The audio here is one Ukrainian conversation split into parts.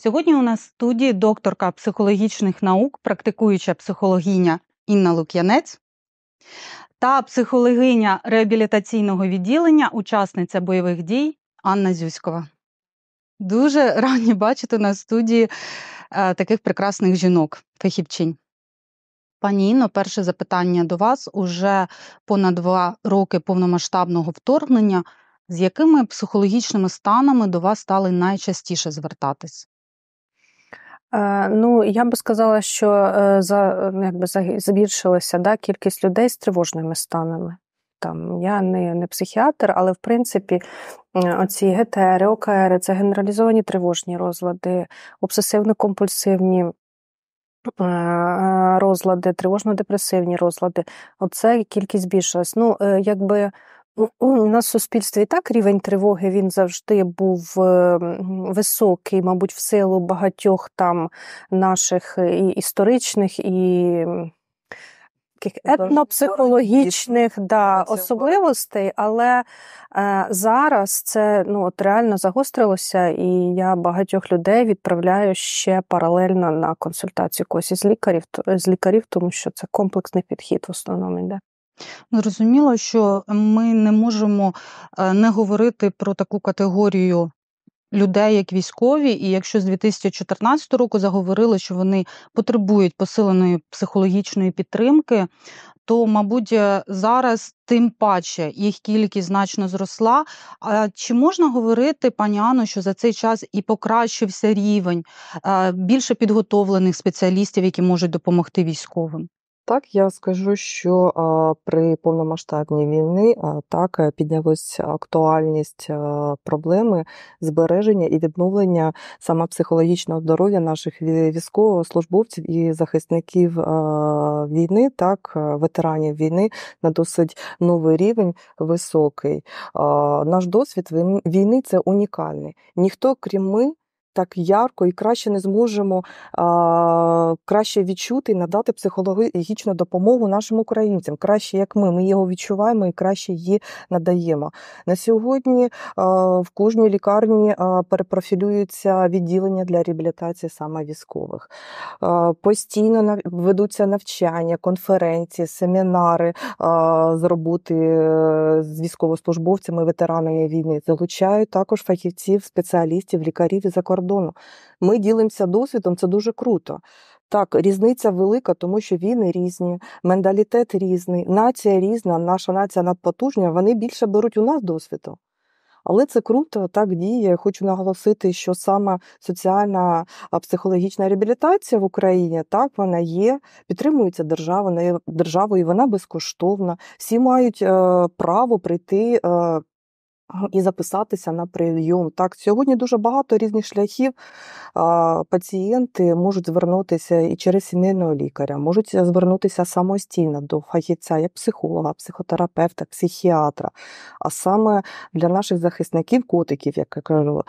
Сьогодні у нас в студії докторка психологічних наук, практикуюча психологиня Інна Лук'янець та психологиня реабілітаційного відділення, учасниця бойових дій Анна Зюськова. Дуже раді бачити на студії е, таких прекрасних жінок, фахівчинь. Пані Інно, перше запитання до вас уже понад два роки повномасштабного вторгнення. З якими психологічними станами до вас стали найчастіше звертатись? Е, ну, я би сказала, що е, за якби збільшилася да, кількість людей з тривожними станами. Там я не не психіатр, але в принципі оці ГТР, ОКР це генералізовані тривожні розлади, обсесивно-компульсивні е, розлади, тривожно-депресивні розлади. Оце кількість збільшилась. Ну, якби у нас в суспільстві і так рівень тривоги він завжди був е, високий, мабуть, в силу багатьох там наших е, і історичних і таких ну, етнопсихологічних да, особливостей, але е, зараз це ну, от реально загострилося, і я багатьох людей відправляю ще паралельно на консультацію когось із лікарів, з лікарів, тому що це комплексний підхід в основному йде. Зрозуміло, що ми не можемо е, не говорити про таку категорію людей, як військові, і якщо з 2014 року заговорили, що вони потребують посиленої психологічної підтримки, то, мабуть, е, зараз тим паче їх кількість значно зросла. А чи можна говорити, пані Ано, що за цей час і покращився рівень е, більше підготовлених спеціалістів, які можуть допомогти військовим? Так, я скажу, що при повномасштабній війні так э, піднялась актуальність проблеми збереження і відновлення саме психологічного здоров'я наших військовослужбовців і захисників війни, так, э, ветеранів війни на досить новий рівень високий. Наш досвід війни це унікальний. Ніхто крім ми так ярко і краще не зможемо а, краще відчути і надати психологічну допомогу нашим українцям, краще як ми. Ми його відчуваємо і краще її надаємо. На сьогодні а, в кожній лікарні а, перепрофілюються відділення для реабілітації саме військових. А, постійно ведуться навчання, конференції, семінари а, з роботи е, з військовослужбовцями, ветеранами війни. Залучають також фахівців, спеціалістів, лікарів і закордонних кордону. Ми ділимося досвідом, це дуже круто. Так, різниця велика, тому що війни різні, менталітет різний, нація різна, наша нація надпотужня. Вони більше беруть у нас досвіду. Але це круто, так діє. Хочу наголосити, що саме соціальна психологічна реабілітація в Україні так вона є, підтримується державою, державою, вона безкоштовна. Всі мають е, право прийти е, і записатися на прийом. Так, сьогодні дуже багато різних шляхів пацієнти можуть звернутися і через сімейного лікаря, можуть звернутися самостійно до фахівця, як психолога, психотерапевта, психіатра. А саме для наших захисників, котиків, як я кажу,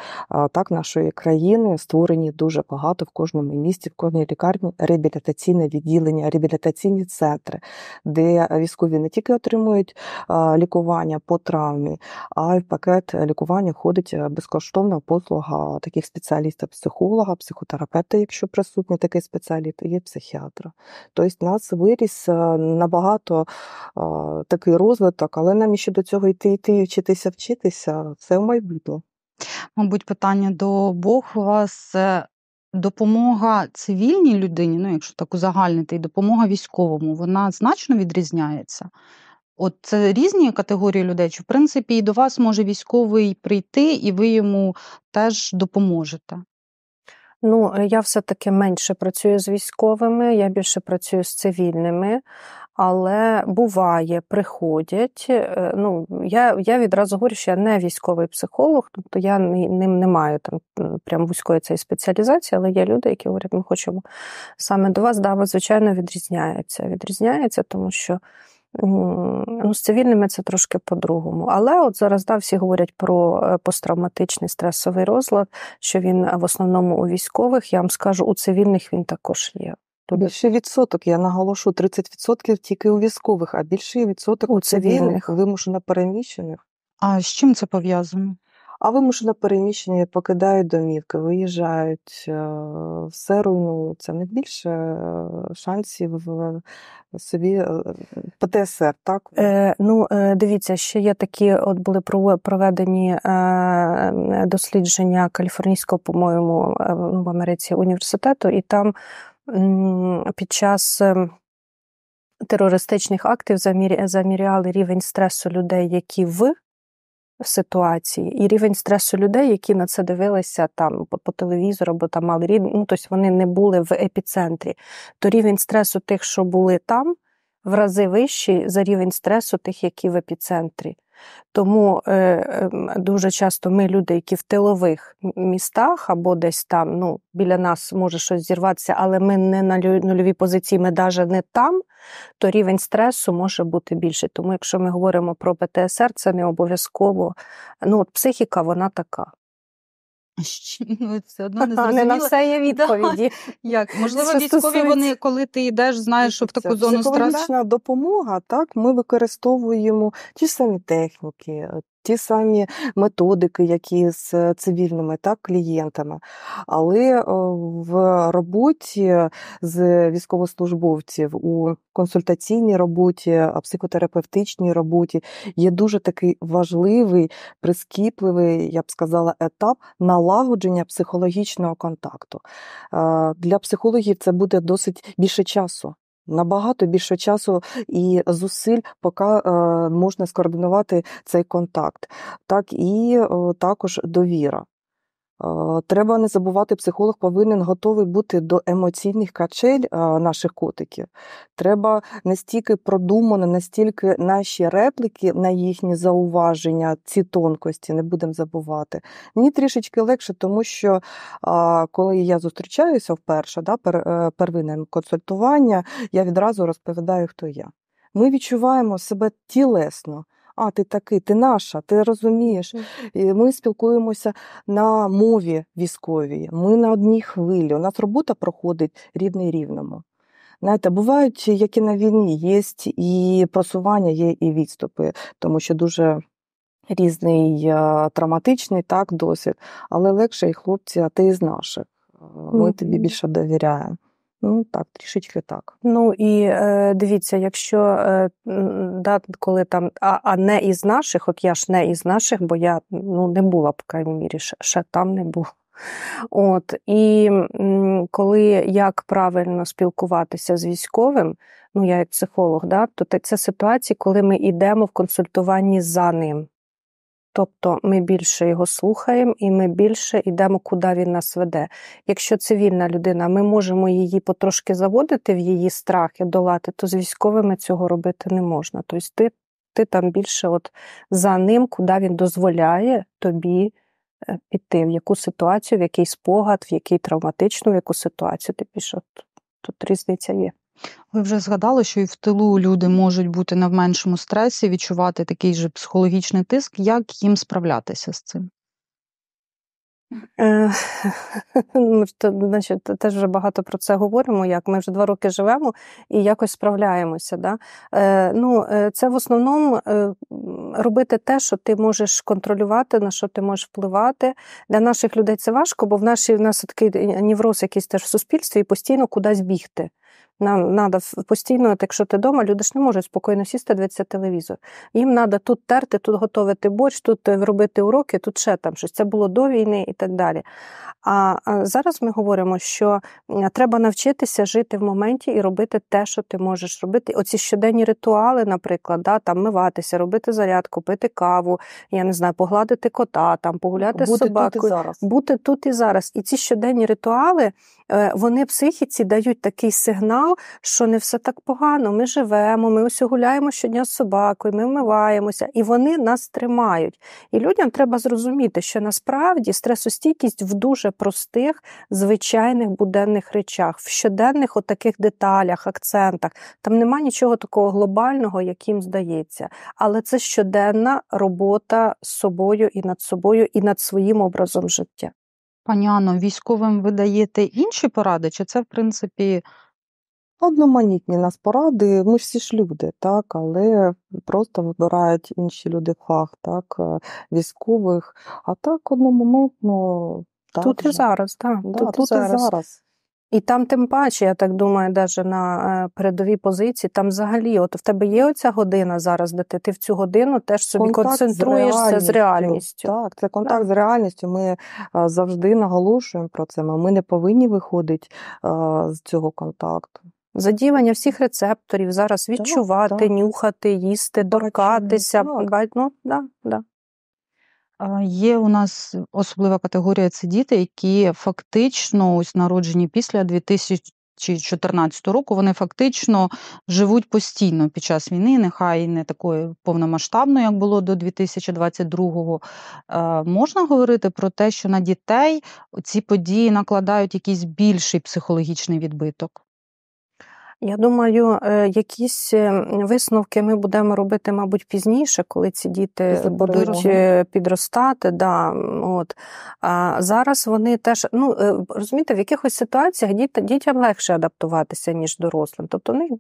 так нашої країни створені дуже багато в кожному місті, в кожній лікарні реабілітаційне відділення, реабілітаційні центри, де військові не тільки отримують лікування по травмі, а й пакет лікування входить е, безкоштовна послуга таких спеціаліста психолога, психотерапевта, якщо присутній такий спеціаліст, є психіатра. Тобто нас виріс е, набагато е, такий розвиток, але нам ще до цього йти, йти, вчитися, вчитися це в майбутнє. Мабуть, питання до Бог у вас. Допомога цивільній людині, ну якщо так узагальнити, і допомога військовому, вона значно відрізняється. От це різні категорії людей, чи в принципі і до вас може військовий прийти, і ви йому теж допоможете? Ну, е, я все-таки менше працюю з військовими, я більше працюю з цивільними, але буває, приходять. Е, ну, Я я відразу говорю, що я не військовий психолог, тобто я ним не маю там прям вузької цієї спеціалізації, але є люди, які говорять, ми хочемо саме до вас, да, звичайно, відрізняється. Відрізняється, тому що. Ну, З цивільними це трошки по-другому. Але от зараз да, всі говорять про е, посттравматичний стресовий розлад, що він е, в основному у військових, я вам скажу, у цивільних він також є. Тобі... Більший відсоток, я наголошу, 30% тільки у військових, а більший відсоток у цивільних, цивільних вимушено переміщених. А з чим це пов'язано? а вимушено переміщення, покидають домівки, виїжджають, е, все руйнують. Це не більше е, шансів е, собі ПТСР, так? Е, Ну, дивіться, ще є такі, от були проведені дослідження Каліфорнійського, по-моєму, в Америці університету, і там під час. Терористичних актів заміряли рівень стресу людей, які в ситуації і рівень стресу людей, які на це дивилися там по, по телевізору, або там мали рід... ну, тобто вони не були в епіцентрі, то рівень стресу тих, що були там, в рази вищий за рівень стресу тих, які в епіцентрі. Тому е, ем, дуже часто ми люди, які в тилових містах або десь там ну, біля нас може щось зірватися, але ми не на нульовій позиції, ми навіть не там, то рівень стресу може бути більше. Тому якщо ми говоримо про ПТСР, це не обов'язково. Ну, от Психіка вона така ну, все одно не зрозуміло. Не на все є відповіді. Як? Можливо, військові вони, коли ти йдеш, знаєш, що в таку зону страда? допомога, так, ми використовуємо ті самі техніки, ті самі методики, які з цивільними так, клієнтами. Але е, в роботі з військовослужбовців у консультаційній роботі, психотерапевтичній роботі є дуже такий важливий, прискіпливий, я б сказала, етап налагодження психологічного контакту. Е, для психологів це буде досить більше часу набагато більше часу і зусиль, поки е, можна скоординувати цей контакт, так і е, також довіра. Треба не забувати, психолог повинен готовий бути до емоційних качель наших котиків. Треба настільки продумано, настільки наші реплики на їхні зауваження, ці тонкості не будемо забувати. Мені трішечки легше, тому що коли я зустрічаюся вперше, да, пер, е, первинне консультування, я відразу розповідаю, хто я. Ми відчуваємо себе тілесно а ти такий, ти наша, ти розумієш. Ми спілкуємося на мові військовій, ми на одній хвилі. У нас робота проходить рівний рівному. Знаєте, бувають, як і на війні, є і просування, є і відступи, тому що дуже. Різний е, травматичний так досвід, але легше і хлопці, а ти із наших. Е, ми тобі більше довіряємо. Ну так, трішечки так. Ну і е, дивіться, якщо е, да, коли там, а а не із наших, от я ж не із наших, бо я ну не була по крайній мірі, ще, ще там не була. От і м, коли як правильно спілкуватися з військовим, ну я як психолог, да, то це ситуації, коли ми йдемо в консультуванні за ним. Тобто ми більше його слухаємо і ми більше йдемо, куди він нас веде. Якщо цивільна людина, ми можемо її потрошки заводити в її страхи, долати, то з військовими цього робити не можна. Тобто ти ти там більше от за ним, куди він дозволяє тобі е, піти, в яку ситуацію, в який спогад, в який травматичну в яку ситуацію ти пішов. Тут різниця є. Ви вже згадали, що і в тилу люди можуть бути на меншому стресі, відчувати такий же психологічний тиск. Як їм справлятися з цим? Е, ми ж значить, теж вже багато про це говоримо, як ми вже два роки живемо і якось справляємося. Да? Е, ну, е, Це в основному робити те, що ти можеш контролювати, на що ти можеш впливати. Для наших людей це важко, бо в нашій в нас такий невроз якийсь теж в суспільстві і постійно кудись бігти. Нам треба постійно, от якщо ти вдома, люди ж не можуть спокійно сісти, дивитися телевізор. Їм треба тут терти, тут готувати борщ, тут е, робити уроки, тут ще там щось. Це було до війни і так далі. А зараз ми говоримо, що треба навчитися жити в моменті і робити те, що ти можеш робити. Оці щоденні ритуали, наприклад, да, там миватися, робити зарядку, пити каву, я не знаю, погладити кота, там погуляти з собакою, бути тут і зараз. І ці щоденні ритуали. Е, вони психіці дають такий сигнал, що не все так погано. Ми живемо, ми ось гуляємо щодня з собакою, ми вмиваємося, і вони нас тримають. І людям треба зрозуміти, що насправді стресостійкість в дуже простих, звичайних буденних речах, в щоденних отаких деталях, акцентах. Там нема нічого такого глобального, яким здається. Але це щоденна робота з собою і над собою, і над своїм образом життя. Пані військовим ви даєте інші поради, чи це, в принципі. Одноманітні нас поради, ми ж всі ж люди, так, але просто вибирають інші люди фах, так, е, військових. А так одномоментно. Так, Тут і зараз, так. Да, тут, тут і зараз. зараз. І там, тим паче, я так думаю, навіть на е, передовій позиції, там взагалі, от в тебе є оця година зараз, де ти, ти в цю годину теж собі контакт концентруєшся з реальністю. з реальністю. Так, це контакт так. з реальністю. Ми е, завжди наголошуємо про це. Ми не повинні виходити е, з цього контакту. Задіювання всіх рецепторів зараз відчувати, так, так. нюхати, їсти, торкатися. Ну, да, да. Є у нас особлива категорія це діти, які фактично ось народжені після 2014 року. Вони фактично живуть постійно під час війни, нехай не такої повномасштабної, як було до 2022-го. Е, можна говорити про те, що на дітей ці події накладають якийсь більший психологічний відбиток. Я думаю, е, якісь е, висновки ми будемо робити, мабуть, пізніше, коли ці діти Після будуть е, підростати. Да, от. А зараз вони теж, ну розумієте, в якихось ситуаціях діти, дітям легше адаптуватися, ніж дорослим. Тобто в них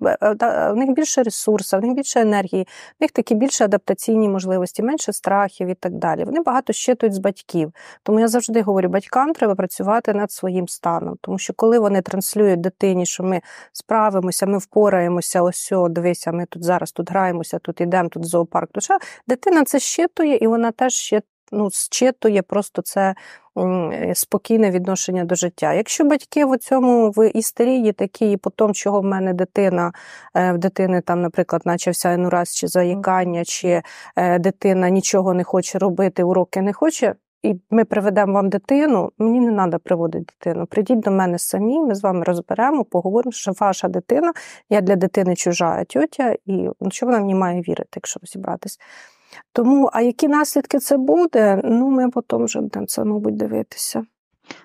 в них більше ресурсів, в них більше енергії, в них такі більше адаптаційні можливості, менше страхів і так далі. Вони багато щитують з батьків. Тому я завжди говорю, батькам треба працювати над своїм станом, тому що коли вони транслюють дитині, що ми справимо справимося, ми впораємося, ось, дивися, ми тут зараз тут граємося, тут йдемо, тут зоопарк. душа. Дитина це щитує, і вона теж ще ну, щитує просто це е, спокійне відношення до життя. Якщо батьки в цьому в істерії такі, і по тому, чого в мене дитина, е, в дитини там, наприклад, почався енураз чи заїкання, чи е, дитина нічого не хоче робити, уроки не хоче і ми приведемо вам дитину. Мені не треба приводити дитину. Прийдіть до мене самі, ми з вами розберемо, поговоримо, що ваша дитина, я для дитини чужа тьотя, і що вона мені має вірити, якщо розібратись. Тому, а які наслідки це буде? Ну, ми потім вже будемо це, мабуть, дивитися.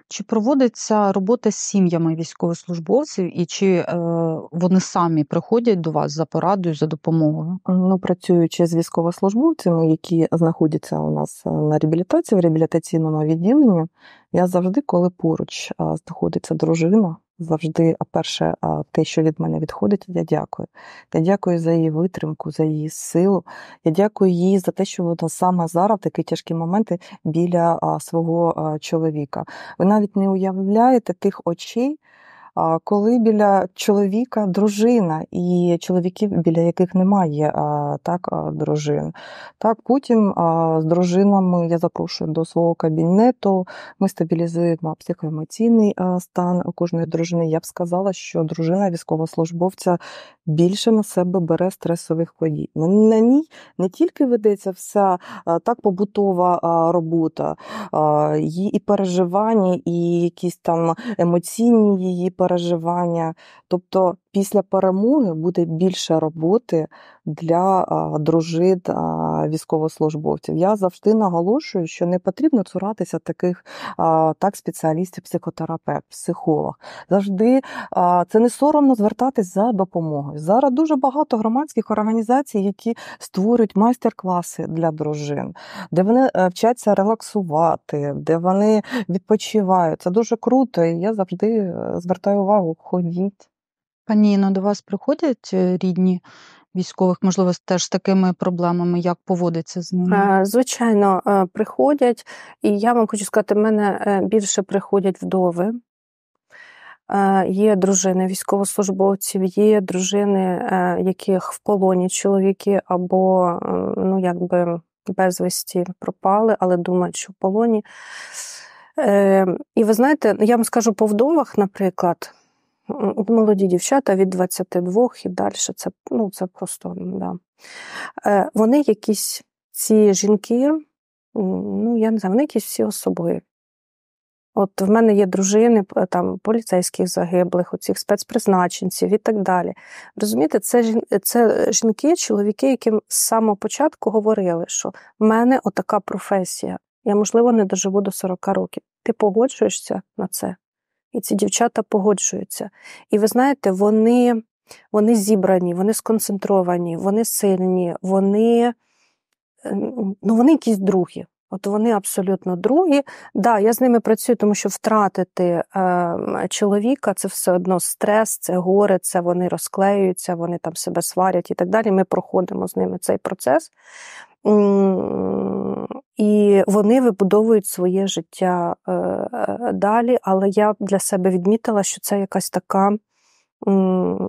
Чи проводиться робота з сім'ями військовослужбовців, і чи е, вони самі приходять до вас за порадою, за допомогою? Ну, працюючи з військовослужбовцями, які знаходяться у нас е, на реабілітації в реабілітаційному відділенні, я завжди, коли поруч е, знаходиться дружина завжди, а перше, а те, що від мене відходить, я дякую. Я дякую за її витримку, за її силу. Я дякую їй за те, що вона саме зараз в такі тяжкі моменти біля свого чоловіка. Ви навіть не уявляєте тих очей коли біля чоловіка дружина і чоловіків, біля яких немає так дружин. Так, Потім з дружинами я запрошую до свого кабінету, ми стабілізуємо психоемоційний стан кожної дружини. Я б сказала, що дружина військовослужбовця більше на себе бере стресових подій. Ну, на ній не тільки ведеться вся так побутова робота, її і переживання, і якісь там емоційні її переживання, переживання. Тобто Після перемоги буде більше роботи для дружин військовослужбовців. Я завжди наголошую, що не потрібно цуратися таких так спеціалістів, психотерапевт, психолог. Завжди це не соромно звертатись за допомогою. Зараз дуже багато громадських організацій, які створюють майстер-класи для дружин, де вони е, вчаться релаксувати, де вони відпочивають. Це дуже круто. і Я завжди е, звертаю увагу, ходіть. Пані Іно, до вас приходять э, рідні військових, можливо, теж з такими проблемами, як поводиться з ними? Звичайно, приходять, і я вам хочу сказати, в мене е, більше приходять вдови. Є дружини військовослужбовців, є дружини, е, яких в полоні чоловіки або е, ну, якби безвісті пропали, але думають, що в полоні. Е, і ви знаєте, ну, я вам скажу по вдовах, наприклад, молоді дівчата від 22 і далі, це ну, це просто. да. Е, вони якісь ці жінки, ну я не знаю, вони якісь всі особи. От в мене є дружини там поліцейських загиблих, оцих спецпризначенців і так далі. Розумієте, це це жінки, чоловіки, яким з самого початку говорили, що в мене отака професія. Я, можливо, не доживу до 40 років. Ти погоджуєшся на це? І ці дівчата погоджуються. І ви знаєте, вони вони зібрані, вони сконцентровані, вони сильні, вони ем, ну, вони якісь другі. От вони абсолютно другі. Да, я з ними працюю, тому що втратити е, чоловіка це все одно стрес, це горе, це вони розклеюються, вони там себе сварять і так далі. Ми проходимо з ними цей процес. І вони вибудовують своє життя е, е, далі. Але я для себе відмітила, що це якась така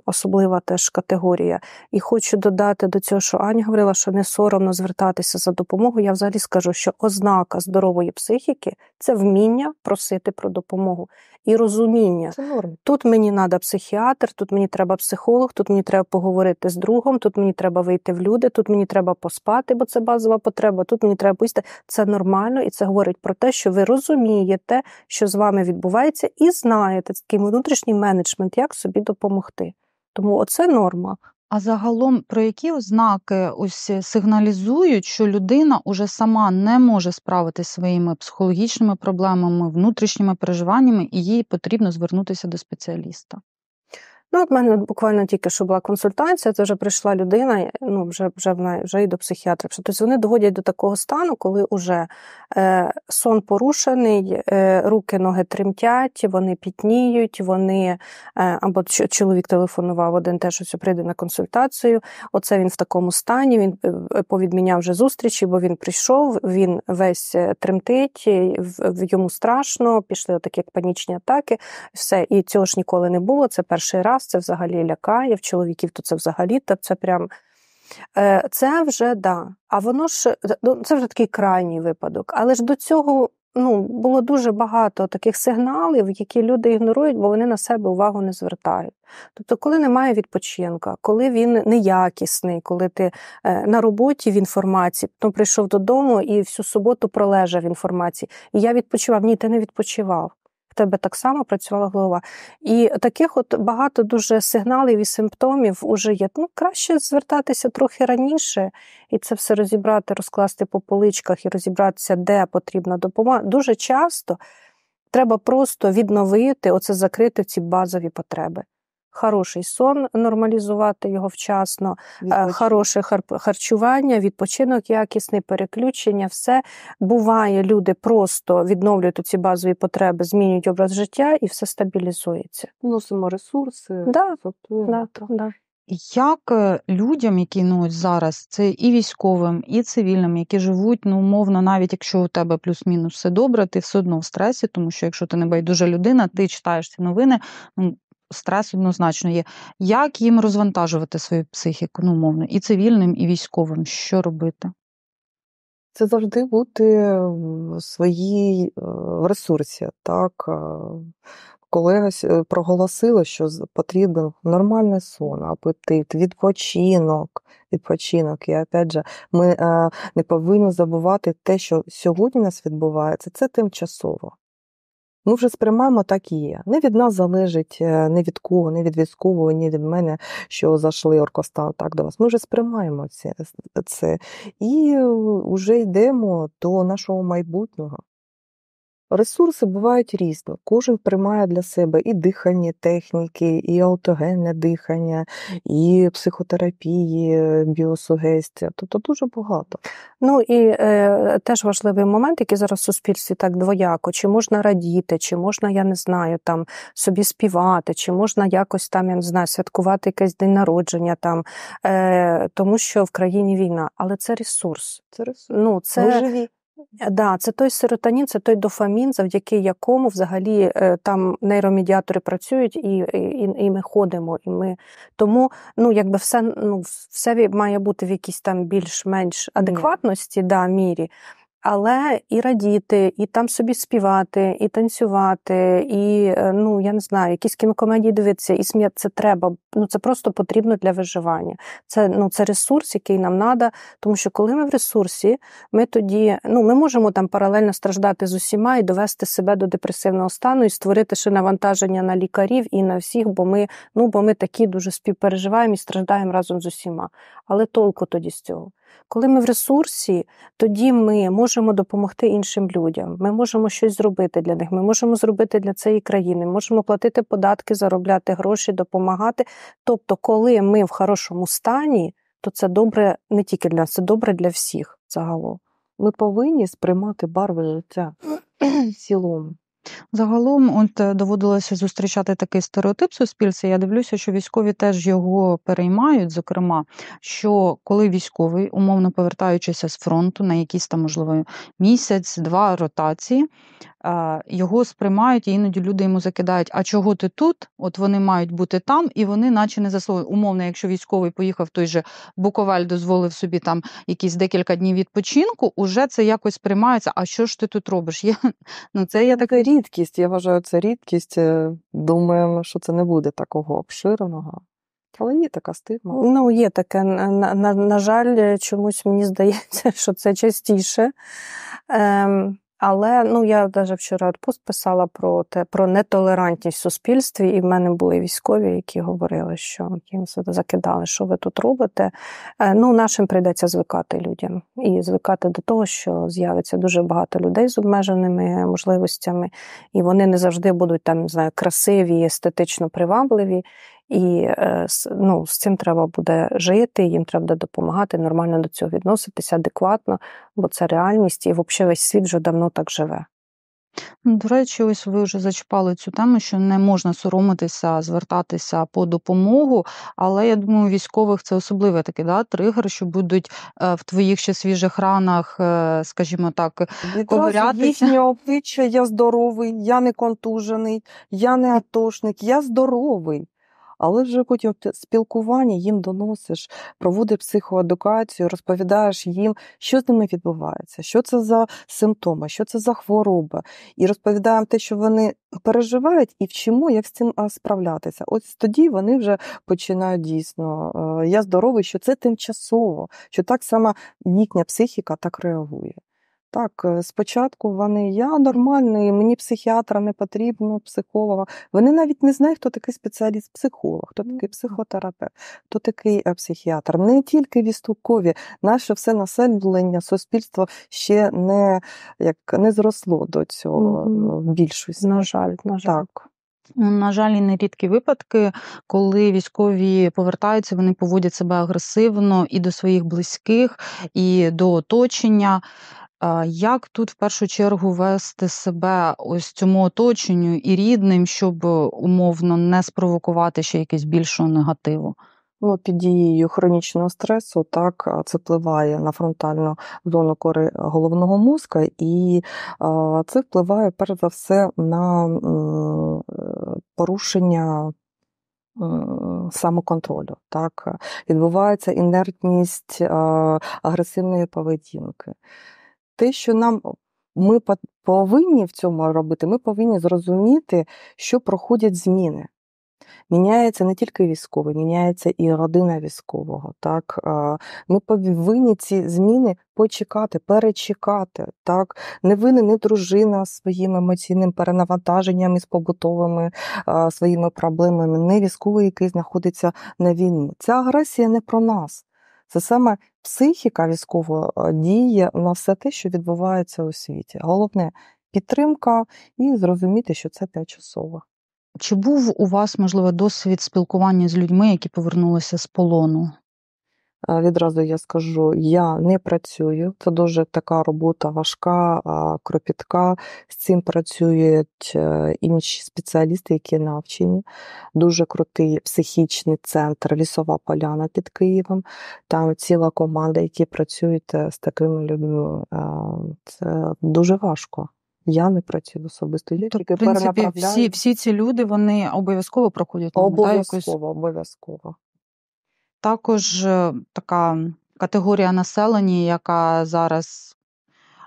особлива теж категорія. І хочу додати до цього, що Аня говорила, що не соромно звертатися за допомогу. Я взагалі скажу, що ознака здорової психіки це вміння просити про допомогу і розуміння. Це норм. Тут мені треба психіатр, тут мені треба психолог, тут мені треба поговорити з другом, тут мені треба вийти в люди, тут мені треба поспати, бо це базова потреба. Тут мені треба поїсти. Це нормально, і це говорить про те, що ви розумієте, що з вами відбувається, і знаєте такий внутрішній менеджмент, як собі допомогти допомогти. Тому оце норма. А загалом про які ознаки ось сигналізують, що людина уже сама не може справитися своїми психологічними проблемами, внутрішніми переживаннями, і їй потрібно звернутися до спеціаліста? Ну, от мене буквально тільки що була консультація, це вже прийшла людина, е, ну вже вже вона вже і до психіатра. Тобто вони доводять до такого стану, коли вже е, сон порушений, е, руки, ноги тремтять, вони пітніють, вони е, або чоловік телефонував один теж що прийде на консультацію. Оце він в такому стані. Він е, повідміняв вже зустрічі, бо він прийшов, він весь е, тремтить, йому страшно, пішли отакі як панічні атаки. Все, і цього ж ніколи не було. Це перший раз час, це взагалі лякає, в чоловіків то це взагалі то це прям. Е, це вже да. А воно ж е, ну, це вже такий крайній випадок. Але ж до цього ну, було дуже багато таких сигналів, які люди ігнорують, бо вони на себе увагу не звертають. Тобто, коли немає відпочинка, коли він неякісний, коли ти е, на роботі в інформації, потім ну, прийшов додому і всю суботу пролежав в інформації. І я відпочивав. Ні, ти не відпочивав тебе так само працювала голова. І таких от багато дуже сигналів і симптомів уже є. Ну, Краще звертатися трохи раніше і це все розібрати, розкласти по поличках і розібратися, де потрібна допомога. Дуже часто треба просто відновити, оце закрити ці базові потреби хороший сон, нормалізувати його вчасно, е, відпочинок. хороше харчування, відпочинок, якісний, переключення, все буває, люди просто відновлюють ці базові потреби, змінюють образ життя і все стабілізується. Носимо ресурси, да, да, да. Як е, людям, які ну зараз, це і військовим, і цивільним, які живуть, ну умовно, навіть якщо у тебе плюс-мінус все добре, ти все одно в стресі, тому що якщо ти не байдужа людина, ти читаєш ці новини. Ну стрес однозначно є. Як їм розвантажувати свою психіку, ну умовно, і цивільним, і військовим? Що робити? Це завжди бути в своїй е, в ресурсі. так. Е, Колега проголосила, що потрібен нормальний сон, апетит, відпочинок. Відпочинок. І опять же, ми е, не повинні забувати те, що сьогодні у нас відбувається, це тимчасово. Ми вже сприймаємо так і є. Не від нас залежить, е, не від кого, не від військового, ні від мене, що зайшли оркоста так до вас. Ми вже сприймаємо це, е, це і вже е, йдемо до нашого майбутнього. Ресурси бувають різні. Кожен приймає для себе і дихання техніки, і аутогенне дихання, і психотерапії, е, біосугестія. Тобто дуже багато. Ну і е, теж важливий момент, який зараз в суспільстві так двояко: чи можна радіти, чи можна, я не знаю, там собі співати, чи можна якось там, я не знаю, святкувати якийсь день народження, там е, тому що в країні війна, але це ресурс. Це ресурс. Ну, це, Ми живі. Е, да, це той серотонін, це той дофамін, завдяки якому взагалі е, там нейромедіатори працюють, і і, і ми ходимо. І ми Тому ну, якби все ну, все має бути в якійсь там більш-менш адекватності, да, мірі але і радіти, і там собі співати, і танцювати, і е, ну я не знаю, якісь кінокомедії дивитися, і сміяти це треба. Ну це просто потрібно для виживання. Це ну це ресурс, який нам треба, тому що коли ми в ресурсі, ми тоді ну ми можемо там паралельно страждати з усіма і довести себе до депресивного стану, і створити ще навантаження на лікарів і на всіх, бо ми ну бо ми такі дуже співпереживаємо і страждаємо разом з усіма. Але толку тоді з цього. Коли ми в ресурсі, тоді ми можемо допомогти іншим людям. Ми можемо щось зробити для них. Ми можемо зробити для цієї країни. Можемо платити податки, заробляти гроші, допомагати. Тобто, коли ми в хорошому стані, то це добре не тільки для нас, це добре для всіх загалом. Ми повинні сприймати барви життя в цілому. Загалом, от е, доводилося зустрічати такий стереотип суспільства. Я дивлюся, що військові теж його переймають. Зокрема, що коли військовий, умовно повертаючися з фронту на якісь там, можливо, місяць, два ротації, його сприймають, і іноді люди йому закидають, а чого ти тут? От вони мають бути там, і вони, наче не заслуговують. Умовно, якщо військовий поїхав той же Буковель, дозволив собі там якісь декілька днів відпочинку, уже це якось сприймається. А що ж ти тут робиш? Я... Ну, Це є ну, така рідкість. Я вважаю, це рідкість. Е, думаємо, що це не буде такого обширеного. Але є така стигма. Ну, є таке. На, на, на жаль, чомусь мені здається, що це частіше. Ем, але ну я навіть вчора пост писала про те про нетолерантність в суспільстві, і в мене були військові, які говорили, що їм закидали, що ви тут робите. Е, ну, нашим прийдеться звикати людям і звикати до того, що з'явиться дуже багато людей з обмеженими можливостями, і вони не завжди будуть там не знаю красиві, естетично привабливі. І е, ну, з цим треба буде жити, їм треба буде допомагати, нормально до цього відноситися, адекватно, бо це реальність, і взагалі весь світ вже давно так живе. Ну, до речі, ось ви вже зачіпали цю тему, що не можна соромитися, звертатися по допомогу. Але я думаю, військових це особливий такий да, тригер, що будуть е, в твоїх ще свіжих ранах, е, скажімо так, ковирятися. їхнє обличчя, я здоровий, я не контужений, я не атошник, я здоровий але вже потім спілкування їм доносиш, проводиш психоедукацію, розповідаєш їм, що з ними відбувається, що це за симптоми, що це за хвороба, і розповідаємо те, що вони переживають, і в чому як з цим справлятися. Ось тоді вони вже починають дійсно. Я здоровий, що це тимчасово, що так само їхня психіка так реагує. Так, е, спочатку вони я нормальний, мені психіатра не потрібно, психолога. Вони навіть не знають, хто такий спеціаліст, психолог, хто такий психотерапевт, хто такий е, психіатр. Не тільки вістукові, наше все населення, суспільство ще не як не зросло до цього в більшості. На жаль, на жаль. Так. Ну, на жаль, і нерідкі випадки, коли військові повертаються, вони поводять себе агресивно і до своїх близьких, і до оточення. Як тут в першу чергу вести себе ось цьому оточенню і рідним, щоб умовно не спровокувати ще якесь більшого негативу? Ну, під дією хронічного стресу, так, це впливає на фронтальну зону кори е, головного мозка, і це впливає перш за все на е, порушення е, самоконтролю. Так, відбувається інертність агресивної поведінки. Те, що нам ми повинні в цьому робити, ми повинні зрозуміти, що проходять зміни. Міняється не тільки військовий, міняється і родина військового. Так ми повинні ці зміни почекати, перечекати. Так не винен не дружина своїм емоційним перенавантаженням із побутовими своїми проблемами, не військовий, який знаходиться на війні. Ця агресія не про нас. Це саме психіка військового діє на все те, що відбувається у світі. Головне підтримка і зрозуміти, що це тимчасово. Чи був у вас, можливо, досвід спілкування з людьми, які повернулися з полону? Відразу я скажу, я не працюю. Це дуже така робота важка, кропітка. З цим працюють е, інші спеціалісти, які навчені. Дуже крутий психічний центр Лісова Поляна під Києвом. Там ціла команда, які працюють е, з такими людьми. Е, це дуже важко. Я не працюю особисто. Я ну, тільки в принципі, всі всі ці люди вони обов'язково проходять обов'язково, обов'язково. Також е, така категорія населення, яка зараз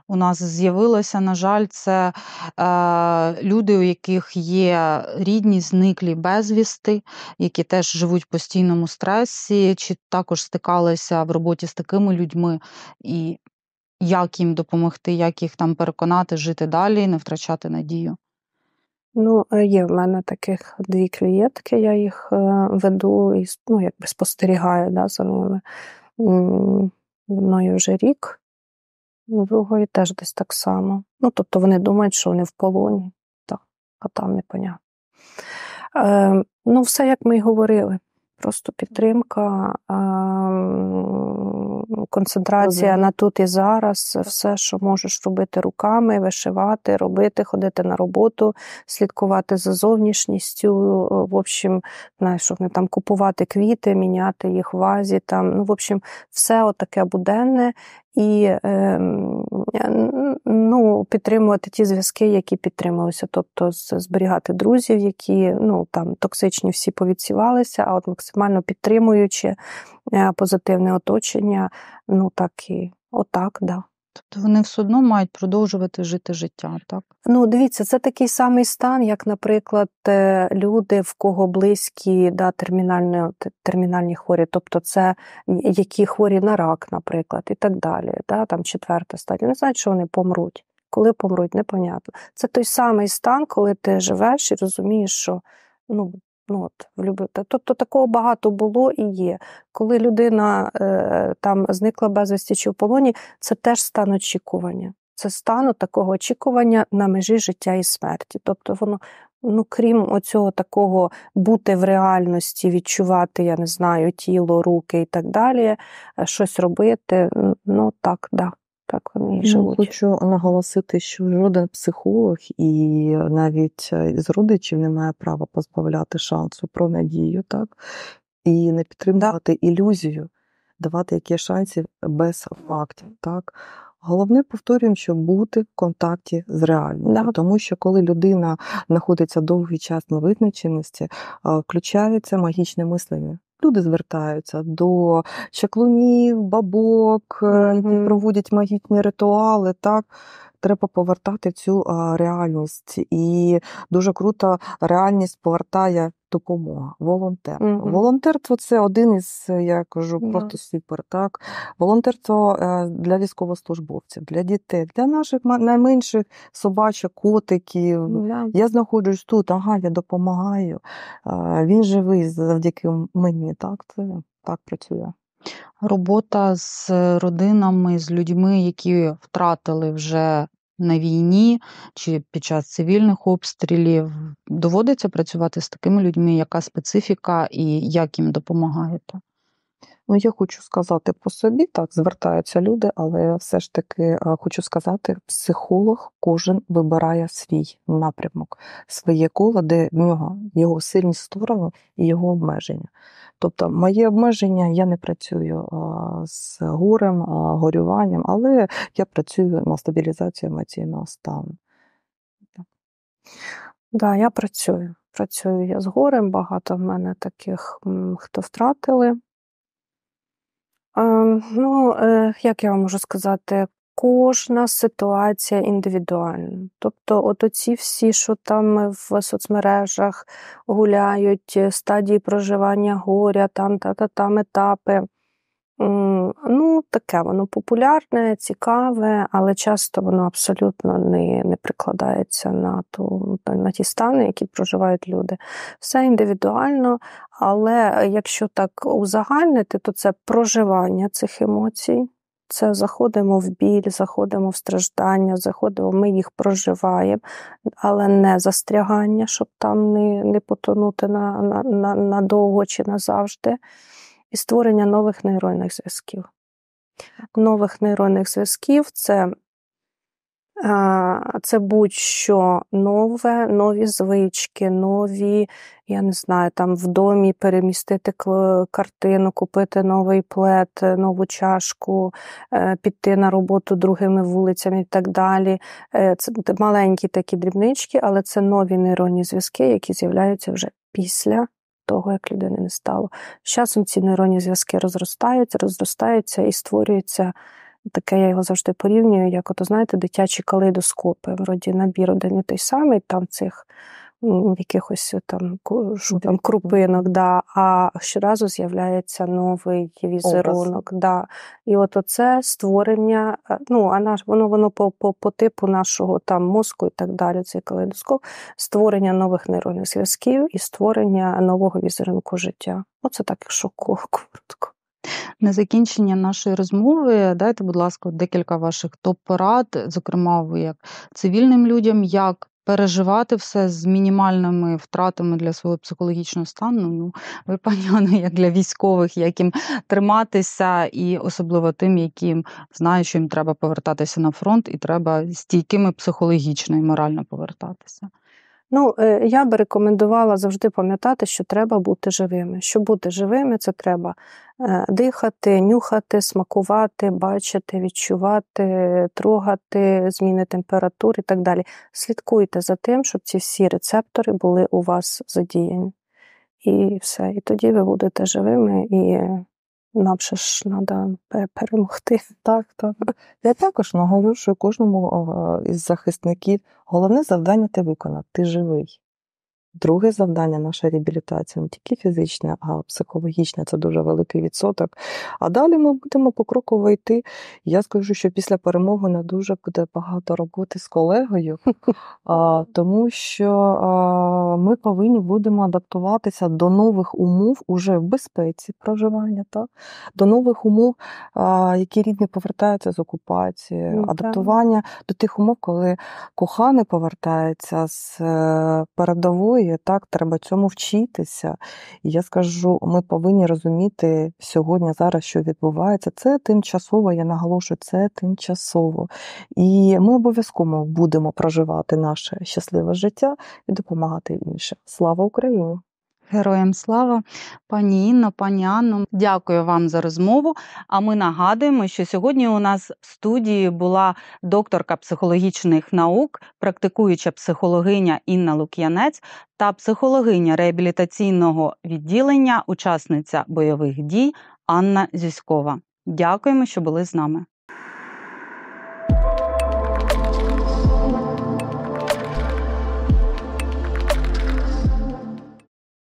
у нас з'явилася, на жаль, це е, люди, у яких є рідні, зниклі безвісти, які теж живуть в постійному стресі, чи також стикалися в роботі з такими людьми. І як їм допомогти, як їх там переконати, жити далі, і не втрачати надію? Ну, е, є в мене таких дві клієнтки, я їх е, веду і ну, якби спостерігаю да, за ними. Мною вже рік, у другої теж десь так само. Ну, тобто вони думають, що вони в полоні, так, а там непонятно. Е, Ну, все, як ми й говорили, просто підтримка. Е, концентрація Розумі. на тут і зараз, все, що можеш робити руками, вишивати, робити, ходити на роботу, слідкувати за зовнішністю. Е, в общем, знаєш, що вони там купувати квіти, міняти їх в вазі. Там ну, в общем, все отаке буденне, і ем, ну, підтримувати ті зв'язки, які підтрималися, тобто зберігати друзів, які ну, там токсичні всі повідсівалися, а от максимально підтримуючи е, позитивне оточення, ну так і отак, да. Тобто вони все одно мають продовжувати жити життя, так? Ну, дивіться, це такий самий стан, як, наприклад, е, люди, в кого близькі да, термінальні термінальні хворі, тобто це які хворі на рак, наприклад, і так далі. Да, Там четверта стадія. Не знають, що вони помруть. Коли помруть, непонятно. Це той самий стан, коли ти живеш і розумієш, що ну, Ну, от, влюбити. Тобто такого багато було і є. Коли людина е, там зникла безвісті чи в полоні, це теж стан очікування. Це стан такого очікування на межі життя і смерті. Тобто воно, ну крім оцього такого бути в реальності, відчувати, я не знаю, тіло, руки і так далі, е, щось робити. Ну так, да так мій ну, хочу наголосити, що жоден психолог і навіть е, з родичів не має права позбавляти шансу про надію, так і не підтримувати да. ілюзію, давати які шансів без фактів. так. Головне, повторюємо, що бути в контакті з реальністю, да. тому що коли людина знаходиться довгий час на визначеності, включається магічне мислення люди звертаються до чаклунів, бабок, е, які проводять магітні ритуали. так треба повертати цю реальність. І дуже круто реальність повертає допомога. Волонтер. Mm-hmm. Волонтерство це один із, я кажу, просто yeah. супер. так. Волонтерство е, для військовослужбовців, для дітей, для наших найменших собачок, котиків. Yeah. Я знаходжусь тут, ага, я допомагаю. Він живий завдяки мені. Так, це так працює. Робота з родинами, з людьми, які втратили вже на війні чи під час цивільних обстрілів. Доводиться працювати з такими людьми, яка специфіка і як їм допомагаєте? Ну, я хочу сказати по собі, так, звертаються люди, але все ж таки е, хочу сказати, психолог кожен вибирає свій напрямок, своє коло, де в нього його сильні сторони і його обмеження. Тобто, моє обмеження, я не працюю з горем, горюванням, але я працюю на стабілізацію емоційного стану. Так, да, я працюю. Працюю я з горем, багато в мене таких, хто втратили ну, е, як я вам можу сказати, кожна ситуація індивідуальна. Тобто, от оці всі, що там в соцмережах гуляють, е, стадії проживання горя, там та-та-там етапи. Ну, таке воно популярне, цікаве, але часто воно абсолютно не не прикладається на ту на ті стани, які проживають люди. Все індивідуально, але якщо так узагальнити, то це проживання цих емоцій. Це заходимо в біль, заходимо в страждання, заходимо, ми їх проживаємо, але не застрягання, щоб там не не потонути на, на, на надовго чи назавжди і створення нових нейронних зв'язків. Нових нейронних зв'язків це це будь-що нове, нові звички, нові, я не знаю, там в домі перемістити картину, купити новий плед, нову чашку, е, піти на роботу другими вулицями і так далі. Е, це маленькі такі дрібнички, але це нові нейронні зв'язки, які з'являються вже після того, як людини не стало. З часом ці нейронні зв'язки розростаються, розростаються і створюється таке, я його завжди порівнюю, як, ото, знаєте, дитячі калейдоскопи, вроді набір один і той самий там цих якихось е, там там крупинок, да, а щоразу з'являється новий візерунок. Да. І от оце створення, е, ну, а наш, воно воно по по, по типу нашого там мозку і так далі, цей калейдоскоп, створення нових нейронних зв'язків і створення нового візерунку життя. Оце так, якщо коротко. На закінчення нашої розмови дайте, будь ласка, декілька ваших топ-порад, зокрема, ви як цивільним людям, як переживати все з мінімальними втратами для свого психологічного стану. Ну, ви, пані Анна, як для військових, як їм триматися, і особливо тим, яким знають, що їм треба повертатися на фронт, і треба стійкими психологічно і морально повертатися. Ну, е, я би рекомендувала завжди пам'ятати, що треба бути живими. Щоб бути живими, це треба е, дихати, нюхати, смакувати, бачити, відчувати, трогати, зміни температур і так далі. Слідкуйте за тим, щоб ці всі рецептори були у вас задіяні. І все. І тоді ви будете живими і нам ще ж треба перемогти. Так, так. Я також наголошую кожному із захисників. Головне завдання ти виконав, ти живий. Друге завдання наша реабілітація не тільки фізична, а психологічна це дуже великий відсоток. А далі ми будемо покроково йти. Я скажу, що після перемоги не дуже буде багато роботи з колегою, тому що ми повинні будемо адаптуватися до нових умов уже в безпеці проживання, та до нових умов, які рідні повертаються з окупації, ну, адаптування до тих умов, коли коханий повертається з е, передової існує, так треба цьому вчитися. І я скажу, ми повинні розуміти сьогодні, зараз, що відбувається. Це тимчасово, я наголошую, це тимчасово. І ми обов'язково будемо проживати наше щасливе життя і допомагати іншим. Слава Україні! Героям слава, пані Інно, пані Анно, дякую вам за розмову. А ми нагадуємо, що сьогодні у нас в студії була докторка психологічних наук, практикуюча психологиня Інна Лук'янець та психологиня реабілітаційного відділення, учасниця бойових дій Анна Зюськова. Дякуємо, що були з нами.